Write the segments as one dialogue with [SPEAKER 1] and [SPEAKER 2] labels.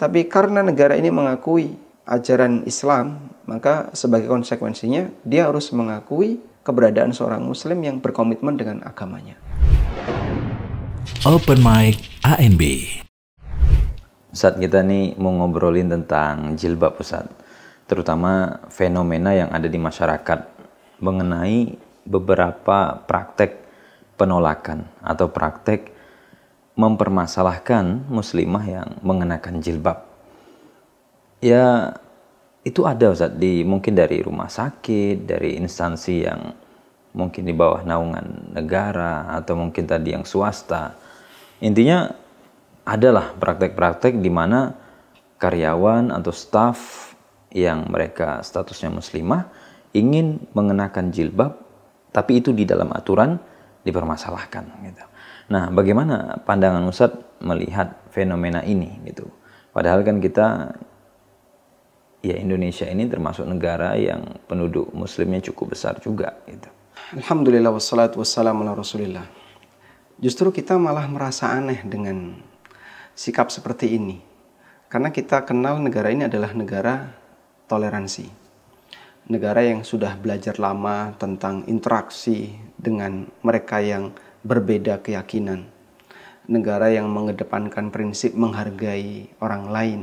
[SPEAKER 1] Tapi karena negara ini mengakui ajaran Islam, maka sebagai konsekuensinya dia harus mengakui keberadaan seorang muslim yang berkomitmen dengan agamanya.
[SPEAKER 2] Open Mic ANB. saat kita nih mau ngobrolin tentang jilbab pusat, terutama fenomena yang ada di masyarakat mengenai beberapa praktek penolakan atau praktek mempermasalahkan muslimah yang mengenakan jilbab. Ya itu ada Ustaz di mungkin dari rumah sakit, dari instansi yang mungkin di bawah naungan negara atau mungkin tadi yang swasta. Intinya adalah praktek-praktek di mana karyawan atau staf yang mereka statusnya muslimah ingin mengenakan jilbab tapi itu di dalam aturan dipermasalahkan gitu. Nah, bagaimana pandangan Ustadz melihat fenomena ini gitu? Padahal kan kita ya Indonesia ini termasuk negara yang penduduk
[SPEAKER 1] muslimnya cukup besar juga gitu. Alhamdulillah wassalatu wassalamu ala Rasulillah. Justru kita malah merasa aneh dengan sikap seperti ini. Karena kita kenal negara ini adalah negara toleransi. Negara yang sudah belajar lama tentang interaksi dengan mereka yang berbeda keyakinan. Negara yang mengedepankan prinsip menghargai orang lain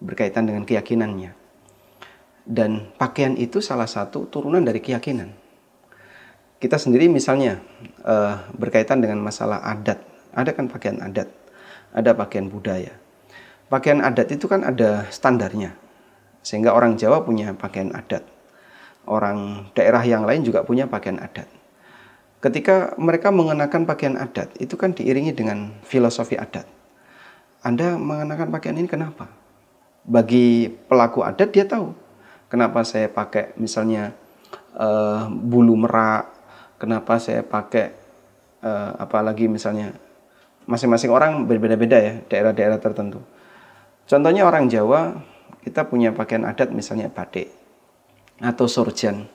[SPEAKER 1] berkaitan dengan keyakinannya. Dan pakaian itu salah satu turunan dari keyakinan. Kita sendiri misalnya uh, berkaitan dengan masalah adat. Ada kan pakaian adat, ada pakaian budaya. Pakaian adat itu kan ada standarnya. Sehingga orang Jawa punya pakaian adat. Orang daerah yang lain juga punya pakaian adat Ketika mereka mengenakan pakaian adat, itu kan diiringi dengan filosofi adat. Anda mengenakan pakaian ini kenapa? Bagi pelaku adat dia tahu. Kenapa saya pakai misalnya uh, bulu merak, kenapa saya pakai uh, apalagi misalnya masing-masing orang berbeda-beda ya daerah-daerah tertentu. Contohnya orang Jawa kita punya pakaian adat misalnya batik atau surjan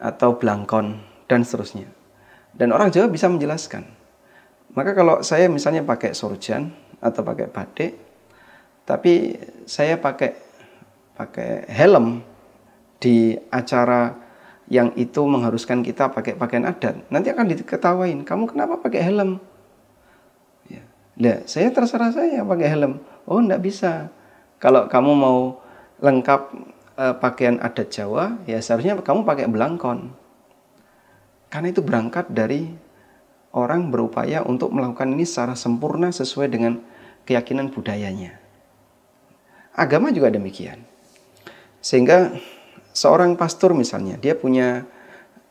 [SPEAKER 1] atau blangkon dan seterusnya. Dan orang Jawa bisa menjelaskan. Maka kalau saya misalnya pakai sorjan atau pakai batik, tapi saya pakai pakai helm di acara yang itu mengharuskan kita pakai pakaian adat, nanti akan diketawain, kamu kenapa pakai helm? Ya. Nah, saya terserah saya pakai helm. Oh, enggak bisa. Kalau kamu mau lengkap eh, pakaian adat Jawa, ya seharusnya kamu pakai belangkon karena itu berangkat dari orang berupaya untuk melakukan ini secara sempurna sesuai dengan keyakinan budayanya. Agama juga demikian. Sehingga seorang pastor misalnya, dia punya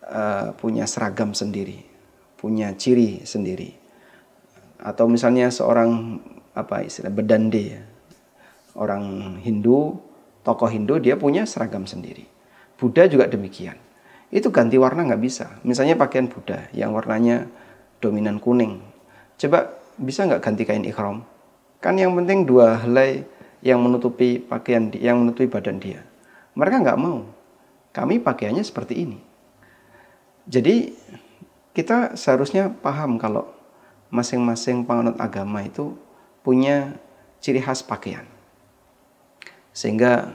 [SPEAKER 1] uh, punya seragam sendiri, punya ciri sendiri. Atau misalnya seorang apa istilah bedande ya. Orang Hindu, tokoh Hindu dia punya seragam sendiri. Buddha juga demikian itu ganti warna nggak bisa. Misalnya pakaian Buddha yang warnanya dominan kuning. Coba bisa nggak ganti kain ikhram? Kan yang penting dua helai yang menutupi pakaian yang menutupi badan dia. Mereka nggak mau. Kami pakaiannya seperti ini. Jadi kita seharusnya paham kalau masing-masing penganut agama itu punya ciri khas pakaian. Sehingga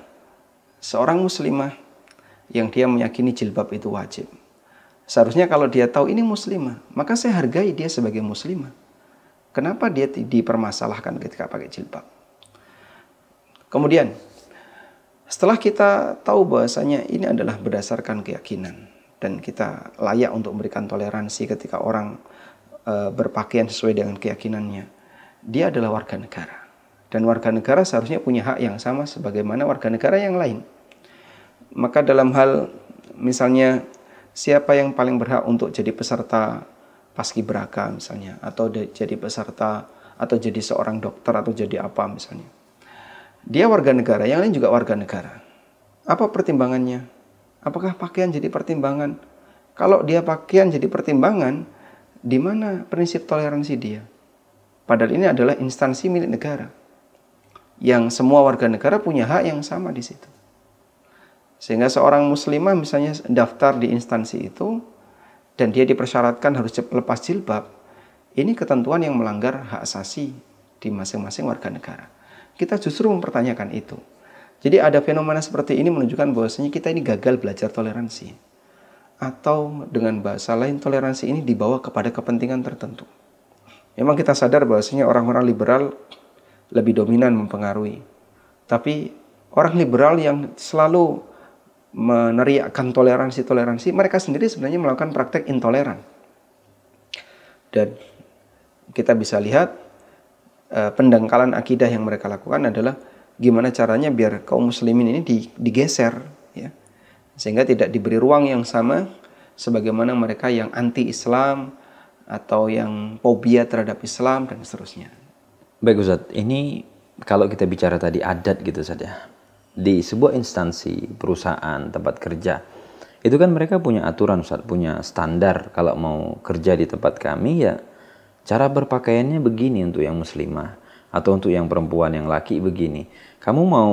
[SPEAKER 1] seorang muslimah yang dia meyakini jilbab itu wajib. Seharusnya kalau dia tahu ini muslimah, maka saya hargai dia sebagai muslimah. Kenapa dia dipermasalahkan ketika pakai jilbab? Kemudian, setelah kita tahu bahwasanya ini adalah berdasarkan keyakinan dan kita layak untuk memberikan toleransi ketika orang e, berpakaian sesuai dengan keyakinannya, dia adalah warga negara dan warga negara seharusnya punya hak yang sama sebagaimana warga negara yang lain. Maka dalam hal misalnya siapa yang paling berhak untuk jadi peserta paskibraka misalnya atau jadi peserta atau jadi seorang dokter atau jadi apa misalnya. Dia warga negara, yang lain juga warga negara. Apa pertimbangannya? Apakah pakaian jadi pertimbangan? Kalau dia pakaian jadi pertimbangan, di mana prinsip toleransi dia? Padahal ini adalah instansi milik negara. Yang semua warga negara punya hak yang sama di situ. Sehingga seorang muslimah misalnya daftar di instansi itu dan dia dipersyaratkan harus lepas jilbab, ini ketentuan yang melanggar hak asasi di masing-masing warga negara. Kita justru mempertanyakan itu. Jadi ada fenomena seperti ini menunjukkan bahwasanya kita ini gagal belajar toleransi. Atau dengan bahasa lain toleransi ini dibawa kepada kepentingan tertentu. Memang kita sadar bahwasanya orang-orang liberal lebih dominan mempengaruhi. Tapi orang liberal yang selalu meneriakkan toleransi-toleransi, mereka sendiri sebenarnya melakukan praktek intoleran. Dan kita bisa lihat eh, pendangkalan akidah yang mereka lakukan adalah gimana caranya biar kaum muslimin ini digeser ya. Sehingga tidak diberi ruang yang sama sebagaimana mereka yang anti-Islam atau yang fobia terhadap Islam dan seterusnya.
[SPEAKER 2] Baik Ustaz, ini kalau kita bicara tadi adat gitu saja di sebuah instansi, perusahaan, tempat kerja, itu kan mereka punya aturan, Ustaz, punya standar kalau mau kerja di tempat kami ya cara berpakaiannya begini untuk yang muslimah atau untuk yang perempuan yang laki begini. Kamu mau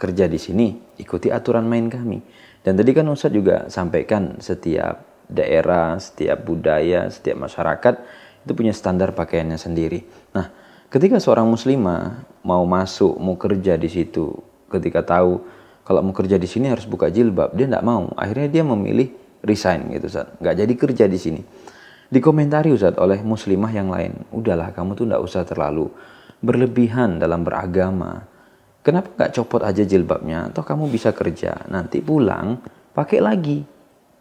[SPEAKER 2] kerja di sini, ikuti aturan main kami. Dan tadi kan Ustaz juga sampaikan setiap daerah, setiap budaya, setiap masyarakat itu punya standar pakaiannya sendiri. Nah, ketika seorang muslimah mau masuk, mau kerja di situ, ketika tahu kalau mau kerja di sini harus buka jilbab dia tidak mau akhirnya dia memilih resign gitu saat nggak jadi kerja di sini dikomentari Ustaz oleh muslimah yang lain udahlah kamu tuh nggak usah terlalu berlebihan dalam beragama kenapa nggak copot aja jilbabnya atau kamu bisa kerja nanti pulang pakai lagi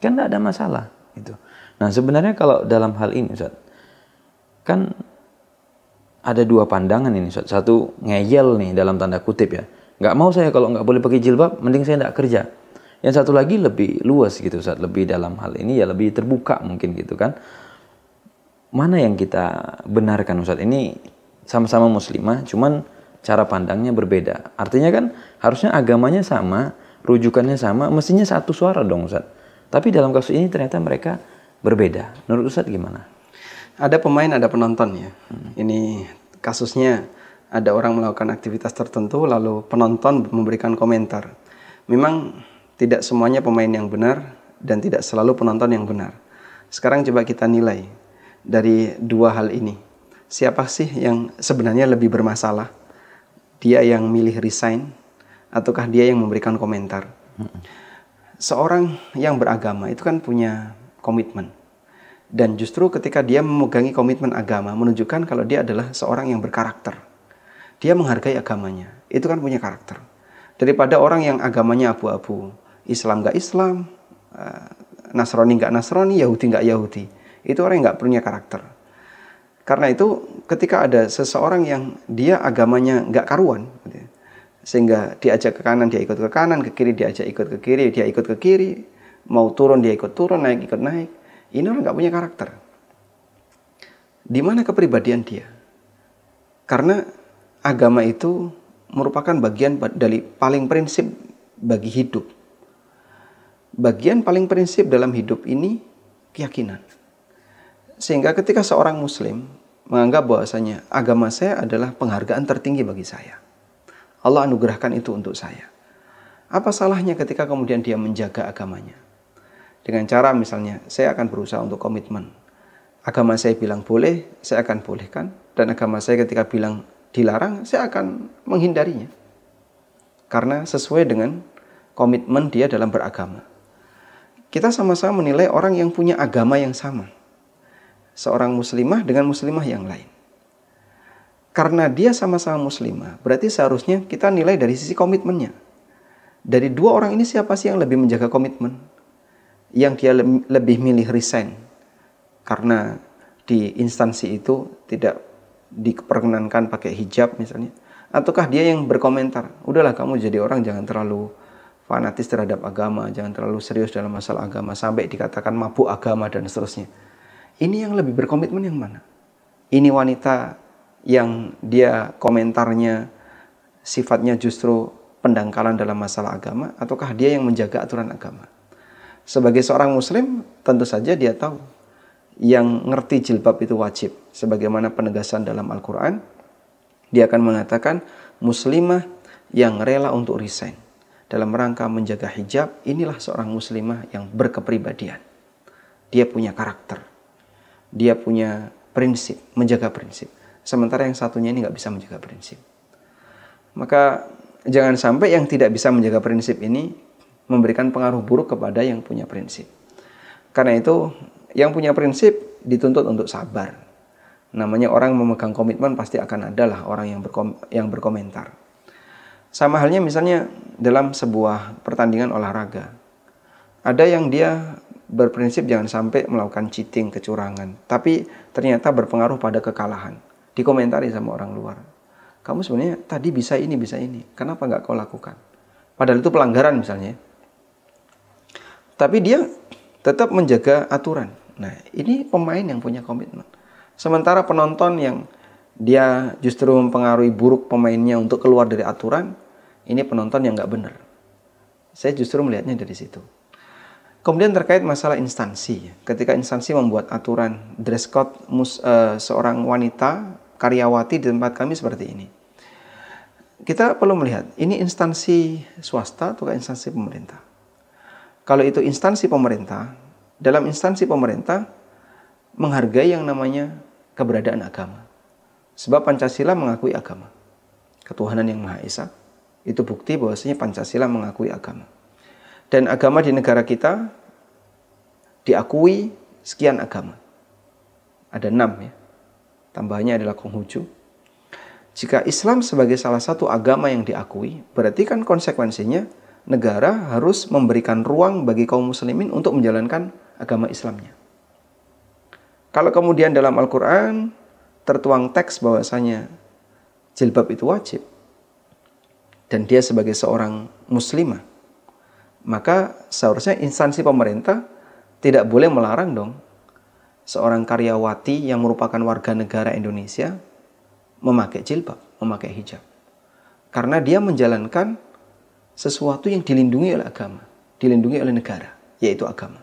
[SPEAKER 2] kan nggak ada masalah itu nah sebenarnya kalau dalam hal ini Ustaz kan ada dua pandangan ini Ustaz. satu ngeyel nih dalam tanda kutip ya nggak mau saya kalau nggak boleh pakai jilbab mending saya nggak kerja yang satu lagi lebih luas gitu saat lebih dalam hal ini ya lebih terbuka mungkin gitu kan mana yang kita benarkan Ustadz ini sama-sama muslimah cuman cara pandangnya berbeda artinya kan harusnya agamanya sama rujukannya sama mestinya satu suara dong Ustadz tapi dalam kasus ini ternyata mereka berbeda menurut Ustadz gimana
[SPEAKER 1] ada pemain ada penonton ya hmm. ini kasusnya ada orang melakukan aktivitas tertentu lalu penonton memberikan komentar. Memang tidak semuanya pemain yang benar dan tidak selalu penonton yang benar. Sekarang coba kita nilai dari dua hal ini. Siapa sih yang sebenarnya lebih bermasalah? Dia yang milih resign ataukah dia yang memberikan komentar? Seorang yang beragama itu kan punya komitmen. Dan justru ketika dia memegangi komitmen agama menunjukkan kalau dia adalah seorang yang berkarakter dia menghargai agamanya. Itu kan punya karakter. Daripada orang yang agamanya abu-abu. Islam gak Islam, eh, Nasrani gak Nasrani, Yahudi gak Yahudi. Itu orang yang gak punya karakter. Karena itu ketika ada seseorang yang dia agamanya gak karuan, gitu ya. sehingga diajak ke kanan dia ikut ke kanan, ke kiri diajak ikut ke kiri, dia ikut ke kiri, mau turun dia ikut turun, naik ikut naik. Ini orang gak punya karakter. Di mana kepribadian dia? Karena agama itu merupakan bagian dari paling prinsip bagi hidup. Bagian paling prinsip dalam hidup ini keyakinan. Sehingga ketika seorang muslim menganggap bahwasanya agama saya adalah penghargaan tertinggi bagi saya. Allah anugerahkan itu untuk saya. Apa salahnya ketika kemudian dia menjaga agamanya? Dengan cara misalnya, saya akan berusaha untuk komitmen. Agama saya bilang boleh, saya akan bolehkan. Dan agama saya ketika bilang dilarang, saya akan menghindarinya. Karena sesuai dengan komitmen dia dalam beragama. Kita sama-sama menilai orang yang punya agama yang sama. Seorang muslimah dengan muslimah yang lain. Karena dia sama-sama muslimah, berarti seharusnya kita nilai dari sisi komitmennya. Dari dua orang ini siapa sih yang lebih menjaga komitmen? Yang dia lebih milih resign karena di instansi itu tidak diperkenankan pakai hijab misalnya ataukah dia yang berkomentar udahlah kamu jadi orang jangan terlalu fanatis terhadap agama jangan terlalu serius dalam masalah agama sampai dikatakan mabuk agama dan seterusnya ini yang lebih berkomitmen yang mana ini wanita yang dia komentarnya sifatnya justru pendangkalan dalam masalah agama ataukah dia yang menjaga aturan agama sebagai seorang muslim tentu saja dia tahu yang ngerti jilbab itu wajib. Sebagaimana penegasan dalam Al-Quran, dia akan mengatakan muslimah yang rela untuk resign. Dalam rangka menjaga hijab, inilah seorang muslimah yang berkepribadian. Dia punya karakter. Dia punya prinsip, menjaga prinsip. Sementara yang satunya ini nggak bisa menjaga prinsip. Maka jangan sampai yang tidak bisa menjaga prinsip ini memberikan pengaruh buruk kepada yang punya prinsip. Karena itu yang punya prinsip dituntut untuk sabar. Namanya orang memegang komitmen pasti akan adalah orang yang, berkom yang berkomentar. Sama halnya misalnya dalam sebuah pertandingan olahraga. Ada yang dia berprinsip jangan sampai melakukan cheating, kecurangan. Tapi ternyata berpengaruh pada kekalahan. Dikomentari sama orang luar. Kamu sebenarnya tadi bisa ini, bisa ini. Kenapa nggak kau lakukan? Padahal itu pelanggaran misalnya. Tapi dia tetap menjaga aturan. Nah, ini pemain yang punya komitmen. Sementara penonton yang dia justru mempengaruhi buruk pemainnya untuk keluar dari aturan, ini penonton yang nggak benar. Saya justru melihatnya dari situ. Kemudian terkait masalah instansi, ketika instansi membuat aturan dress code mus, uh, seorang wanita karyawati di tempat kami seperti ini, kita perlu melihat ini instansi swasta atau instansi pemerintah. Kalau itu instansi pemerintah, dalam instansi pemerintah menghargai yang namanya keberadaan agama. Sebab Pancasila mengakui agama. Ketuhanan yang Maha Esa itu bukti bahwasanya Pancasila mengakui agama. Dan agama di negara kita diakui sekian agama. Ada enam ya. Tambahannya adalah Konghucu. Jika Islam sebagai salah satu agama yang diakui, berarti kan konsekuensinya negara harus memberikan ruang bagi kaum muslimin untuk menjalankan agama Islamnya. Kalau kemudian dalam Al-Quran tertuang teks bahwasanya jilbab itu wajib dan dia sebagai seorang muslimah, maka seharusnya instansi pemerintah tidak boleh melarang dong seorang karyawati yang merupakan warga negara Indonesia memakai jilbab, memakai hijab. Karena dia menjalankan sesuatu yang dilindungi oleh agama, dilindungi oleh negara, yaitu agama.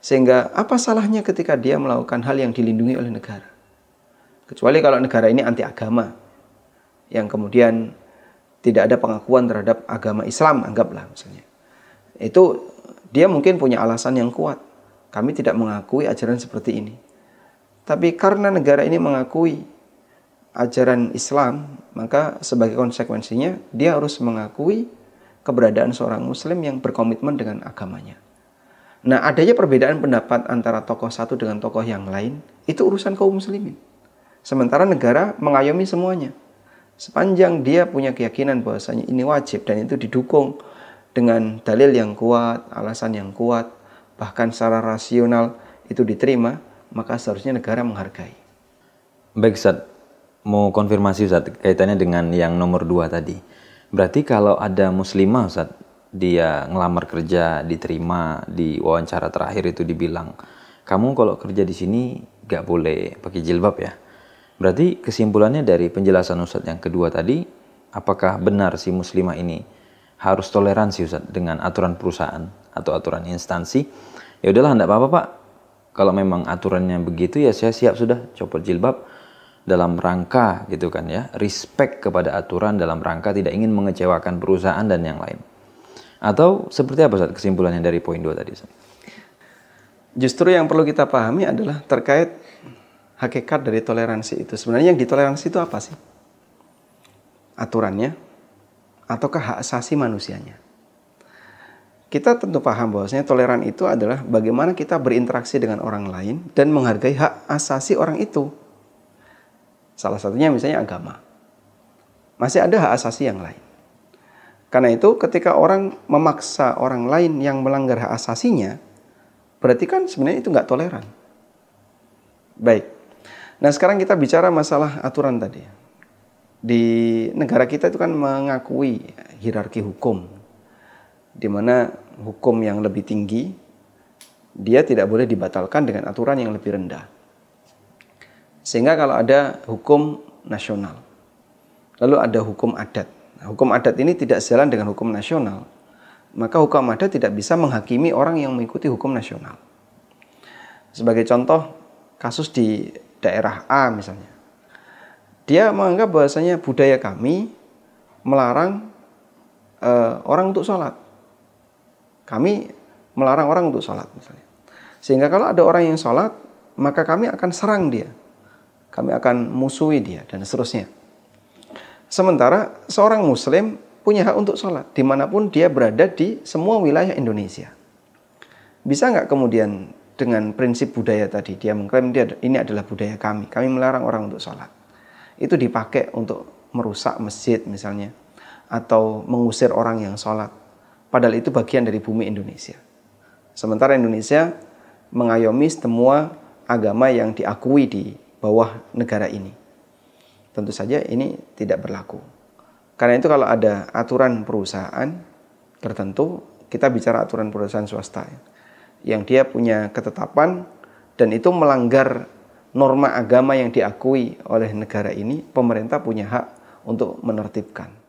[SPEAKER 1] Sehingga apa salahnya ketika dia melakukan hal yang dilindungi oleh negara? Kecuali kalau negara ini anti agama yang kemudian tidak ada pengakuan terhadap agama Islam anggaplah misalnya. Itu dia mungkin punya alasan yang kuat. Kami tidak mengakui ajaran seperti ini. Tapi karena negara ini mengakui ajaran Islam, maka sebagai konsekuensinya dia harus mengakui keberadaan seorang muslim yang berkomitmen dengan agamanya. Nah, adanya perbedaan pendapat antara tokoh satu dengan tokoh yang lain itu urusan kaum muslimin. Sementara negara mengayomi semuanya. Sepanjang dia punya keyakinan bahwasanya ini wajib dan itu didukung dengan dalil yang kuat, alasan yang kuat, bahkan secara rasional itu diterima, maka seharusnya negara menghargai.
[SPEAKER 2] Baik, Ustaz. Mau konfirmasi Ustaz kaitannya dengan yang nomor dua tadi. Berarti kalau ada muslimah Ustaz dia ngelamar kerja, diterima, di wawancara terakhir itu dibilang, kamu kalau kerja di sini gak boleh pakai jilbab ya. Berarti kesimpulannya dari penjelasan Ustadz yang kedua tadi, apakah benar si muslimah ini harus toleransi Ustadz dengan aturan perusahaan atau aturan instansi? Ya udahlah, gak apa-apa Pak. Kalau memang aturannya begitu ya saya siap sudah copot jilbab dalam rangka gitu kan ya, respect kepada aturan dalam rangka tidak ingin mengecewakan perusahaan dan yang lain. Atau seperti apa Ustaz kesimpulannya dari poin
[SPEAKER 1] 2 tadi Ustaz? Justru yang perlu kita pahami adalah terkait hakikat dari toleransi itu. Sebenarnya yang ditoleransi itu apa sih? Aturannya ataukah hak asasi manusianya? Kita tentu paham bahwasanya toleran itu adalah bagaimana kita berinteraksi dengan orang lain dan menghargai hak asasi orang itu. Salah satunya misalnya agama. Masih ada hak asasi yang lain. Karena itu ketika orang memaksa orang lain yang melanggar hak asasinya, berarti kan sebenarnya itu nggak toleran. Baik. Nah sekarang kita bicara masalah aturan tadi. Di negara kita itu kan mengakui hierarki hukum, di mana hukum yang lebih tinggi dia tidak boleh dibatalkan dengan aturan yang lebih rendah. Sehingga kalau ada hukum nasional, lalu ada hukum adat, Nah, hukum adat ini tidak sejalan dengan hukum nasional. Maka hukum adat tidak bisa menghakimi orang yang mengikuti hukum nasional. Sebagai contoh, kasus di daerah A misalnya. Dia menganggap bahwasanya budaya kami melarang uh, orang untuk sholat. Kami melarang orang untuk sholat misalnya. Sehingga kalau ada orang yang sholat, maka kami akan serang dia. Kami akan musuhi dia dan seterusnya. Sementara seorang muslim punya hak untuk sholat dimanapun dia berada di semua wilayah Indonesia. Bisa nggak kemudian dengan prinsip budaya tadi dia mengklaim dia ini adalah budaya kami, kami melarang orang untuk sholat. Itu dipakai untuk merusak masjid misalnya atau mengusir orang yang sholat. Padahal itu bagian dari bumi Indonesia. Sementara Indonesia mengayomi semua agama yang diakui di bawah negara ini tentu saja ini tidak berlaku. Karena itu kalau ada aturan perusahaan tertentu, kita bicara aturan perusahaan swasta yang dia punya ketetapan dan itu melanggar norma agama yang diakui oleh negara ini, pemerintah punya hak untuk menertibkan.